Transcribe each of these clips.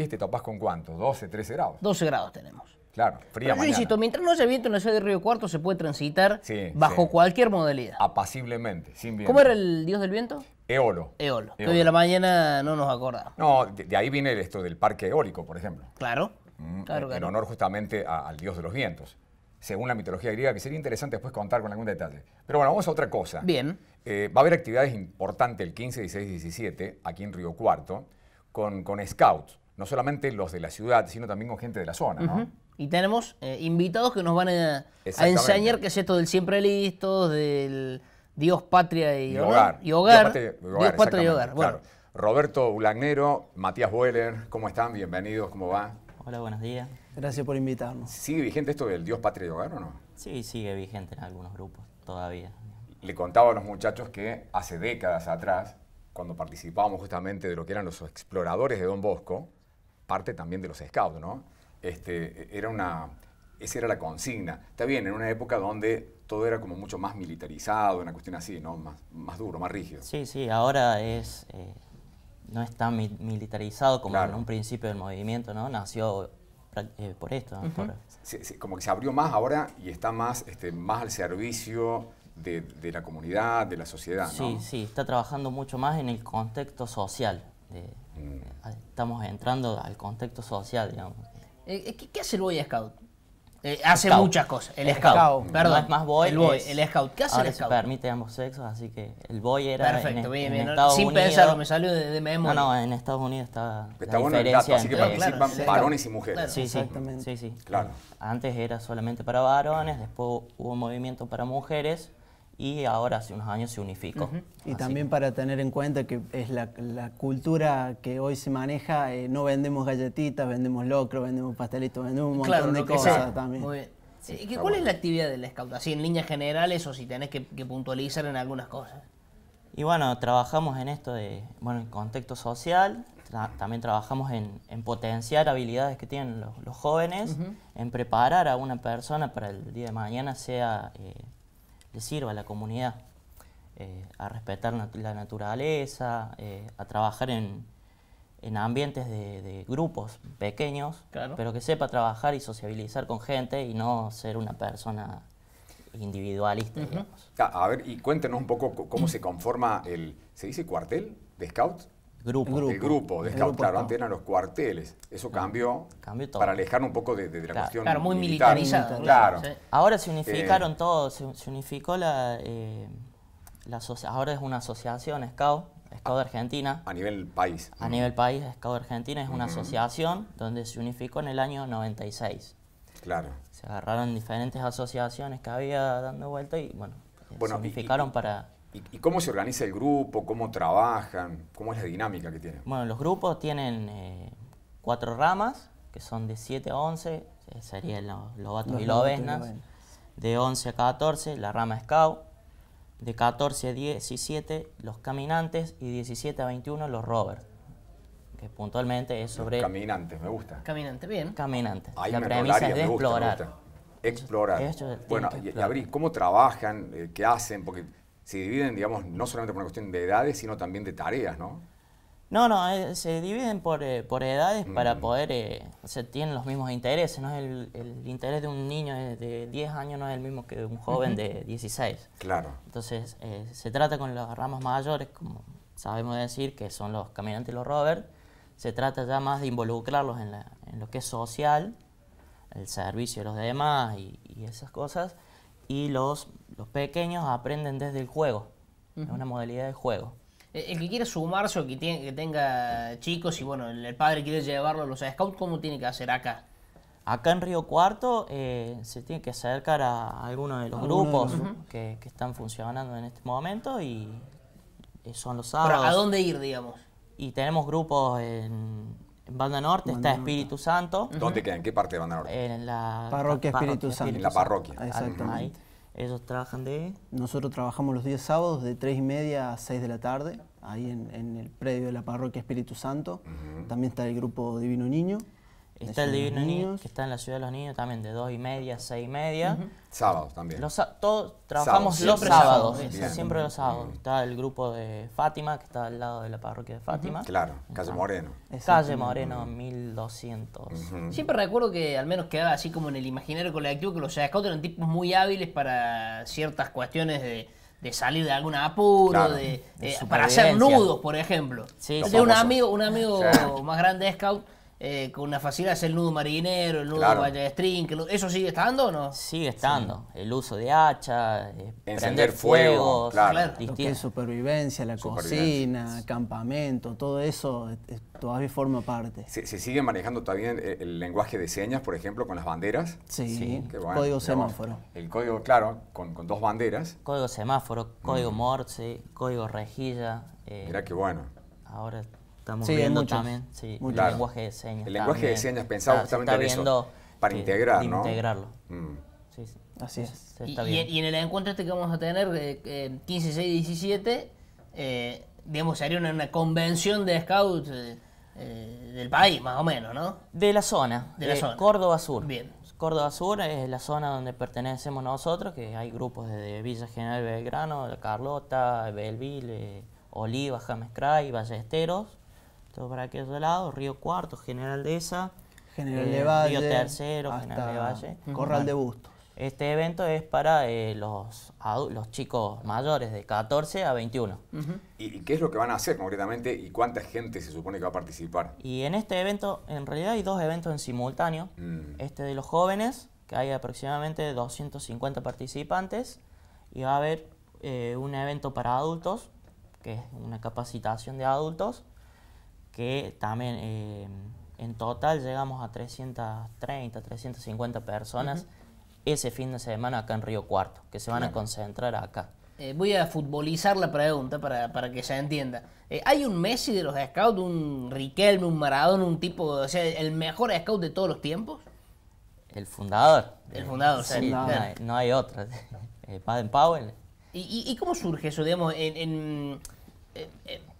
Y te ¿Este topás con cuánto, 12, 13 grados. 12 grados tenemos. Claro, fría Pero insisto, mientras no haya viento en la ciudad de Río Cuarto se puede transitar bajo cualquier modalidad. Apaciblemente, sin viento. ¿Cómo era el dios del viento? Eolo. Eolo. Hoy de la mañana no nos acordamos. No, de, ahí viene esto del parque eólico, por ejemplo. Claro. Mm, en, honor justamente al dios de los vientos, según la mitología griega, que sería interesante después contar con algún detalle. Pero bueno, vamos a otra cosa. Bien. Eh, va a haber actividades importantes el 15, 16 17 aquí en Río Cuarto con, con scouts no solamente los de la ciudad, sino también con gente de la zona, ¿no? Y tenemos eh, invitados que nos van a, enseñar qué es esto del siempre listo, del Dios, patria y, hogar. Y hogar. Dios, y hogar. Roberto Ulagnero, Matías Boeller, ¿cómo están? Bienvenidos, ¿cómo va? Hola, buenos días. Gracias por invitarnos. ¿Sigue vigente esto del Dios, patria y hogar o no? Sí, sigue vigente en algunos grupos todavía. Le contaba a los muchachos que hace décadas atrás, cuando participábamos justamente de lo que eran los exploradores de Don Bosco, parte también de los scouts, ¿no? Este, era una, esa era la consigna. Está bien, en una época donde todo era como mucho más militarizado, una cuestión así, ¿no? Más, más duro, más rígido. Sí, sí, ahora es, eh, no es tan militarizado como en un principio del movimiento, ¿no? Nació eh, por esto. como que se abrió más ahora y está más, este, más al servicio de, la comunidad, de la sociedad, ¿no? Sí, sí, está trabajando mucho más en el contexto social de, estamos entrando al contexto social, digamos. Eh, eh, ¿qué, hace el Boy eh, Scout? hace muchas cosas. El, scout. Perdón. es más boy. El boy. el scout. ¿Qué hace ahora el scout? Se permite ambos sexos, así que el boy era. Perfecto, en, bien, bien. Estados Sin Unidos. me salió de, de No, no, en Estados Unidos está. Está bueno así que participan varones y mujeres. sí, sí. Sí, sí. Claro. Antes era solamente para varones, después hubo movimiento para mujeres y ahora hace unos años se unificó. Y también para tener en cuenta que es la, cultura que hoy se maneja, eh, no vendemos galletitas, vendemos locro, vendemos pastelitos, vendemos un montón de cosas también. Muy bien. ¿Cuál es la actividad del scout? Así en líneas generales o si tenés que, puntualizar en algunas cosas. Y bueno, trabajamos en esto de, bueno, en contexto social, también trabajamos en, potenciar habilidades que tienen los, jóvenes, en preparar a una persona para el día de mañana sea... Eh, le sirva a la comunidad, eh, a respetar la naturaleza, eh, a trabajar en, en ambientes de, grupos pequeños, pero que sepa trabajar y sociabilizar con gente y no ser una persona individualista, ah, A, ver, y cuéntenos un poco cómo se conforma el, ¿se dice cuartel de Scouts? Grupo. de grupo, descartaron, antes eran los cuarteles. Eso ah, cambió, para alejar un poco de, la cuestión muy militar. Ahora se unificaron eh. todos, se, unificó la, eh, la ahora es una asociación, Scout, Scout de Argentina. A nivel país. A nivel país, SCAO Argentina es una asociación donde se unificó en el año 96. Claro. Se agarraron diferentes asociaciones que había dando vuelta y bueno, se unificaron para ¿Y, cómo se organiza el grupo? ¿Cómo trabajan? ¿Cómo es la dinámica que tienen? Bueno, los grupos tienen eh, cuatro ramas, que son de 7 a 11, eh, serían los lobatos y los vesnas, de 11 a 14, la rama scout, de 14 a 17, los caminantes, y 17 a 21, los rovers. Que puntualmente es sobre... Los caminantes, me gusta. Caminantes, bien. Caminantes. la premisa es de explorar. explorar. bueno, y, y, ¿cómo trabajan? Eh, ¿Qué hacen? Porque se dividen, digamos, no solamente por una cuestión de edades, sino también de tareas, ¿no? No, no, eh, se dividen por, eh, por edades para mm. poder, se eh, o sea, tienen los mismos intereses, ¿no? El, el interés de un niño de 10 años no es el mismo que de un joven de 16. Claro. Entonces, se trata con los ramos mayores, como sabemos decir, que son los caminantes y los rovers, se trata ya más de involucrarlos en, lo que es social, el servicio de los demás y, y esas cosas, y los, los pequeños aprenden desde el juego, es una modalidad de juego. Eh, el que quiera sumarse o que, tiene, que tenga chicos y bueno, el padre quiere llevarlo a los scouts, ¿cómo tiene que hacer acá? Acá en Río Cuarto eh, se tiene que acercar a alguno de los grupos Que, están funcionando en este momento y eh, son los sábados. ¿A dónde ir, digamos? Y tenemos grupos en Banda Norte está Espíritu Santo. ¿Dónde queda? ¿En qué parte de Banda Norte? En la parroquia Espíritu Santo. En la parroquia. Exactamente. Ellos trabajan de... Nosotros trabajamos los días sábados de 3 y media a 6 de la tarde, ahí en, el predio de la parroquia Espíritu Santo. También está el grupo Divino Niño. Está el Divino Niño, que está en la Ciudad de los Niños también, de 2 y media, 6 y media. Sábados también. todos trabajamos los sábados, siempre los sábados. Está el grupo de Fátima, que está al lado de la parroquia de Fátima. Claro, Calle Moreno. Calle Moreno, 1200. Siempre recuerdo que al menos quedaba así como en el imaginario colectivo que los scouts eran tipos muy hábiles para ciertas cuestiones de de salir de algún apuro, para hacer nudos, por ejemplo. un amigo, un amigo más grande de scout eh, con una facilidad es el nudo marinero, el nudo de string, que ¿eso sigue estando o no? Sigue estando. El uso de hacha, eh, encender fuego, claro. supervivencia, la cocina, campamento, todo eso eh, todavía forma parte. ¿Se, sigue manejando también el, lenguaje de señas, por ejemplo, con las banderas? Sí, código semáforo. El código, claro, con, dos banderas. Código semáforo, código mm. morse, código rejilla. Mira Mirá qué bueno. Ahora sí, viendo también. Sí, el lenguaje de señas. El lenguaje de señas pensado justamente en eso. Para integrar, Integrarlo. Así es. Y, en el encuentro este que vamos a tener, de 15, 6, 17, eh, digamos, sería una, una, convención de scouts eh, eh, del país, más o menos, ¿no? De la zona. De la eh, zona. Córdoba Sur. Bien. Córdoba Sur es la zona donde pertenecemos nosotros, que hay grupos de Villa General Belgrano, La Carlota, Belville, Oliva, James Cray, Ballesteros. Todo para aquel lado, Río Cuarto, General de esa, General eh, de Valle, Río Tercero, General de Valle. Corral de Bustos. Este evento es para eh, los, los chicos mayores de 14 a 21. ¿Y qué es lo que van a hacer concretamente y cuánta gente se supone que va a participar? Y en este evento, en realidad hay dos eventos en simultáneo. Mm. Este de los jóvenes, que hay aproximadamente 250 participantes, y va a haber eh, un evento para adultos, que es una capacitación de adultos, que también em, en total llegamos a 330, 350 personas ese fin de semana acá en Río Cuarto, que se van a concentrar acá. Eh, voy a futbolizar la pregunta para, que se entienda. Eh, ¿Hay un Messi de los scouts, un Riquelme, un Maradona, un tipo, o sea, el mejor scout de todos los tiempos? El fundador. El fundador, sí, no, hay, no, hay, otro. Eh, Powell. ¿Y, cómo surge eso, digamos,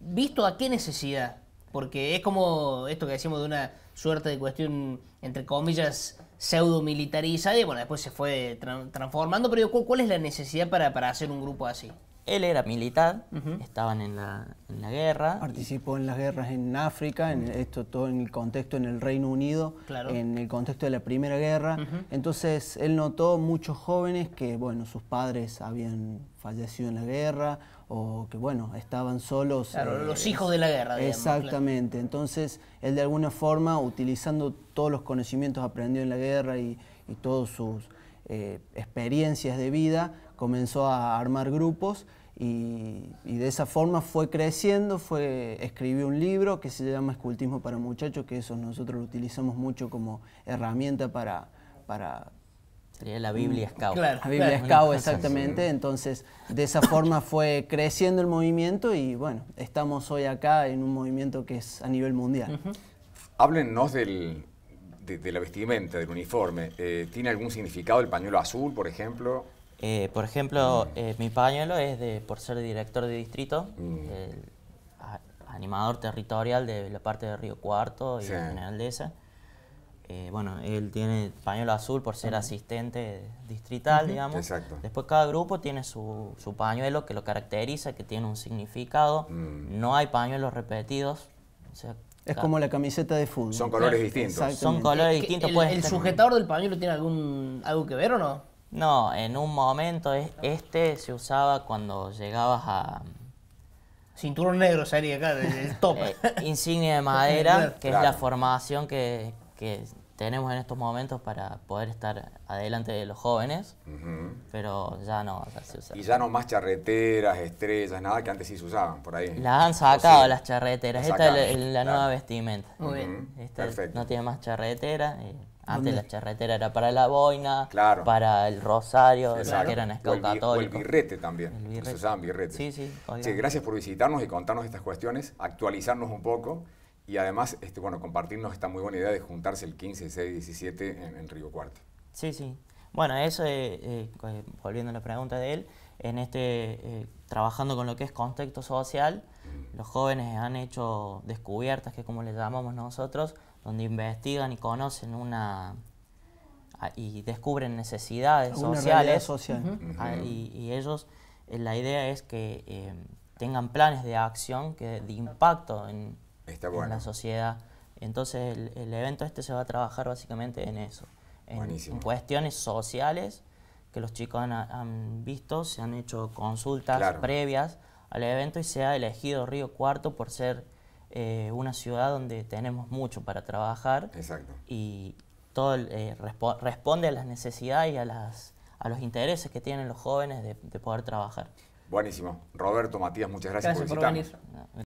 visto a qué necesidad? porque es como esto que decimos de una suerte de cuestión, entre comillas, pseudo militarizada y bueno, después se fue transformando, pero ¿cuál, ¿cuál es la necesidad para hacer un grupo así? Él era militar, estaban en la, guerra. Participó en las guerras en África, en esto todo en el contexto en el Reino Unido, en el contexto de la Primera Guerra. Entonces él notó muchos jóvenes que, bueno, sus padres habían fallecido en la guerra o que, bueno, estaban solos. Claro, eh, los hijos de la guerra. exactamente. Entonces él de alguna forma, utilizando todos los conocimientos aprendidos en la guerra y, y todos sus eh, experiencias de vida, comenzó a armar grupos y, de esa forma fue creciendo, fue, escribió un libro que se llama Escultismo para Muchachos, que eso nosotros lo utilizamos mucho como herramienta para... para Sería la Biblia mm, Scout. la Biblia claro. exactamente. Entonces, de esa forma fue creciendo el movimiento y bueno, estamos hoy acá en un movimiento que es a nivel mundial. Háblenos del, de, la vestimenta, del uniforme. Eh, ¿Tiene algún significado el pañuelo azul, por ejemplo? Eh, por ejemplo, eh, mi pañuelo es de, por ser director de distrito, mm. animador territorial de la parte de Río Cuarto y general de esa. Eh, bueno, él tiene pañuelo azul por ser asistente distrital, digamos. Exacto. Después cada grupo tiene su, su, pañuelo que lo caracteriza, que tiene un significado. Mm. No hay pañuelos repetidos. es como la camiseta de fútbol. Son colores distintos. Son colores distintos. ¿El, sujetador del pañuelo tiene algún algo que ver o no? No, en un momento es, este se usaba cuando llegabas a... Cinturón negro sería acá, el top. Eh, insignia de madera, que es la formación que, tenemos en estos momentos para poder estar adelante de los jóvenes, pero ya no se usa. Y ya no más charreteras, estrellas, nada que antes sí se usaban por ahí. Las han sacado las charreteras, esta es la, nueva vestimenta. Muy bien. Perfecto. no tiene más charretera. Y... Eh, antes la charretera era para la boina, para el rosario, que eran o el, o el birrete también, se usaban birretes. Sí, sí, gracias por visitarnos y contarnos estas cuestiones, actualizarnos un poco y además, este, bueno, compartirnos esta muy buena idea de juntarse el 15, 16, 17 en, Río Cuarto. Sí, sí. Bueno, eso, eh, eh, eh, volviendo a la pregunta de él, en este, trabajando con lo que es contexto social, mm. los jóvenes han hecho descubiertas, que como le llamamos nosotros, donde investigan y conocen una ah, y descubren necesidades sociales ah, y, ellos eh, la idea es que eh, tengan planes de acción que de impacto en, la sociedad entonces el, evento este se va a trabajar básicamente en eso en, cuestiones sociales que los chicos han, visto se han hecho consultas previas al evento y se ha elegido Río Cuarto por ser eh, una ciudad donde tenemos mucho para trabajar. Y todo eh, responde a las necesidades y a, las, a los intereses que tienen los jóvenes de, poder trabajar. Buenísimo. Roberto, Matías, muchas gracias, por Por venir.